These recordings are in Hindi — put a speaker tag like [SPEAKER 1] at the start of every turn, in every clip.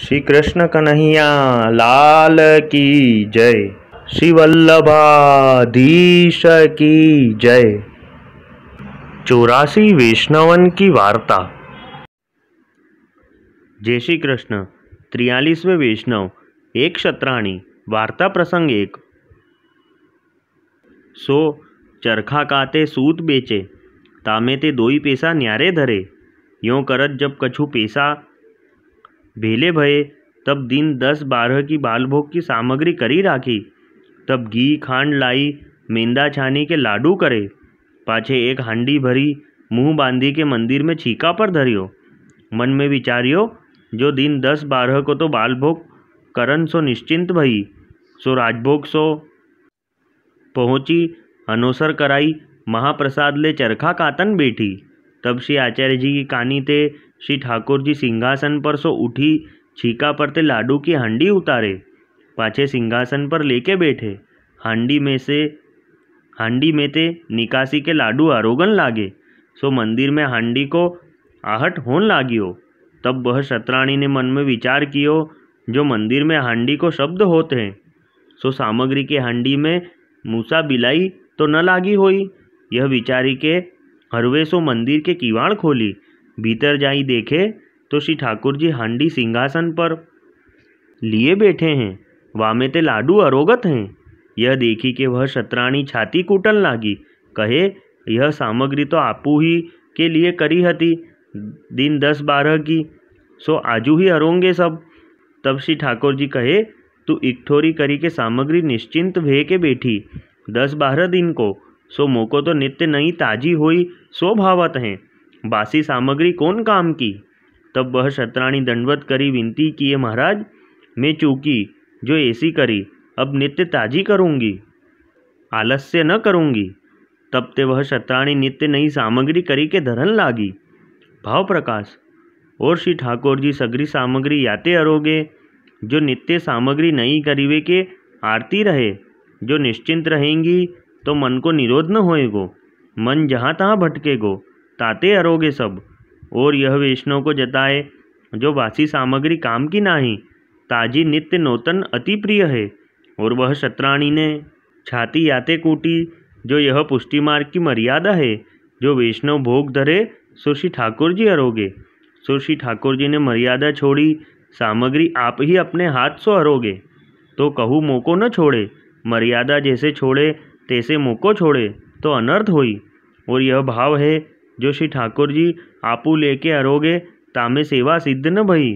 [SPEAKER 1] श्री कृष्ण कन्हैया लाल की जय शिवल्लभाधीश की जय चौरासी वैष्णवन की वार्ता जय श्री कृष्ण त्रियालीसवें वैष्णव एक शत्राणी वार्ता प्रसंग एक सो चरखा काते सूत बेचे तामे ते दोई पैसा न्यारे धरे यों करत जब कछु पैसा भेले भये तब दिन दस बारह की बालभोग की सामग्री करी राखी तब घी खांड लाई मेंदा छानी के लाडू करे पाछे एक हांडी भरी मुंह बांधी के मंदिर में छीका पर धरियो मन में विचारियो जो दिन दस बारह को तो बालभोग करण सो निश्चिंत भई सो राजभोग सो पहुंची अनोसर कराई महाप्रसाद ले चरखा कातन बैठी तब श्री आचार्य जी की कहानी ते श्री जी सिंहासन पर सो उठी छीका पर ते लाडू की हांडी उतारे पाछे सिंहासन पर लेके बैठे हांडी में से हांडी में ते निकासी के लाडू आरोगन लागे सो मंदिर में हांडी को आहट होन लागियो तब वह शत्राणी ने मन में विचार कियो जो मंदिर में हांडी को शब्द होते हैं सो सामग्री के हांडी में मूसा बिलाई तो न लागी होई यह विचारी के हरवे सो मंदिर के किवाड़ खोली भीतर जाई देखे तो श्री ठाकुर जी हांडी सिंहासन पर लिए बैठे हैं वामे ते लाडू अरोगत हैं यह देखी कि वह शतराणी छाती कूटन लागी कहे यह सामग्री तो आपू ही के लिए करी हती दिन दस बारह की सो आजू ही अरोंगे सब तब श्री ठाकुर जी कहे तू इकठोरी करी के सामग्री निश्चिंत भे के बैठी दस बारह दिन को सो मोको तो नित्य नहीं ताजी हुई सो भावत हैं बासी सामग्री कौन काम की तब वह शतराणी दंडवत करी विनती किए महाराज मैं चूकी जो ऐसी करी अब नित्य ताजी करूँगी आलस्य न करूँगी तब ते वह शतराणी नित्य नई सामग्री करी के धरन लागी भाव प्रकाश और श्री ठाकुर जी सगरी सामग्री याते अरोगे जो नित्य सामग्री नई करीवे के आरती रहे जो निश्चिंत रहेंगी तो मन को निरोध न होएगो मन जहाँ तहाँ भटकेगो ताते अरोगे सब और यह वैष्णव को जताए जो वासी सामग्री काम की नाही ताजी नित्य नूतन अति प्रिय है और वह शत्राणी ने छाती याते कूटी जो यह पुष्टि मार्ग की मर्यादा है जो वैष्णव भोग धरे सुश्री ठाकुर जी हरोगे सुश्री ठाकुर जी ने मर्यादा छोड़ी सामग्री आप ही अपने हाथ सो हरोगे तो कहूँ मोको न छोड़े मर्यादा जैसे छोड़े तैसे मोको छोड़े तो अनर्थ हुई और यह भाव है जो श्री ठाकुर जी आपू लेके अरोगे तामे सेवा सिद्ध न भई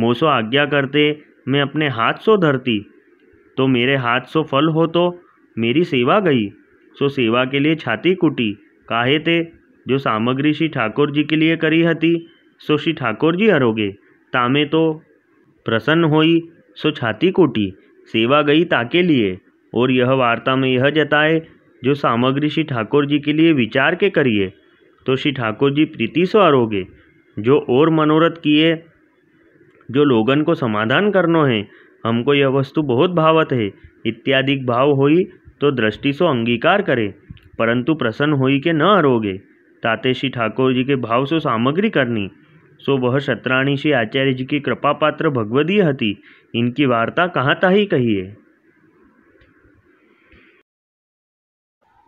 [SPEAKER 1] मोसो आज्ञा करते मैं अपने हाथ सो धरती तो मेरे हाथ सो फल हो तो मेरी सेवा गई सो सेवा के लिए छाती कुटी काहे ते जो सामग्री श्री ठाकुर जी के लिए करी हती सो श्री ठाकुर जी अरोगे तामे तो प्रसन्न होई सो छाती कुटी सेवा गई ताके लिए और यह वार्ता में यह जताए जो सामग्री श्री ठाकुर जी के लिए विचार के करिए तो श्री ठाकुर जी प्रीति सो आरोगे जो और मनोरथ किए जो लोगन को समाधान करनो है हमको यह वस्तु बहुत भावत है इत्यादि भाव होई तो दृष्टि सो अंगीकार करे परंतु प्रसन्न होई के न आरोगे ताते श्री ठाकुर जी के भाव सो सामग्री करनी सो वह शत्राणी श्री आचार्य जी की कृपा पात्र भगवदीय हती इनकी वार्ता कहाँ ताही कहिए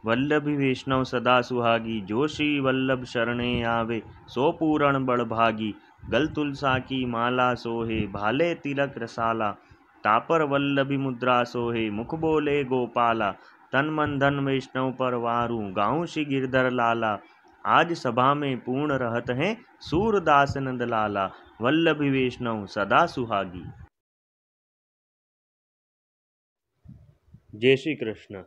[SPEAKER 1] वल्लभ वैष्णव सदा सुहागी जो श्री वल्लभ शरणे आवे सो पूरण बड़ भागी गल तुलसा की माला सोहे भाले तिलक रसाला तापर वल्लभी मुद्रा सोहे मुख बोले गोपाला तन मन धन वैष्णव पर वारू गाँव श्री गिरधर लाला आज सभा में पूर्ण रहत हैं सूरदास नंद लाला वल्लभी वैष्णव सदा सुहागी जय श्री कृष्ण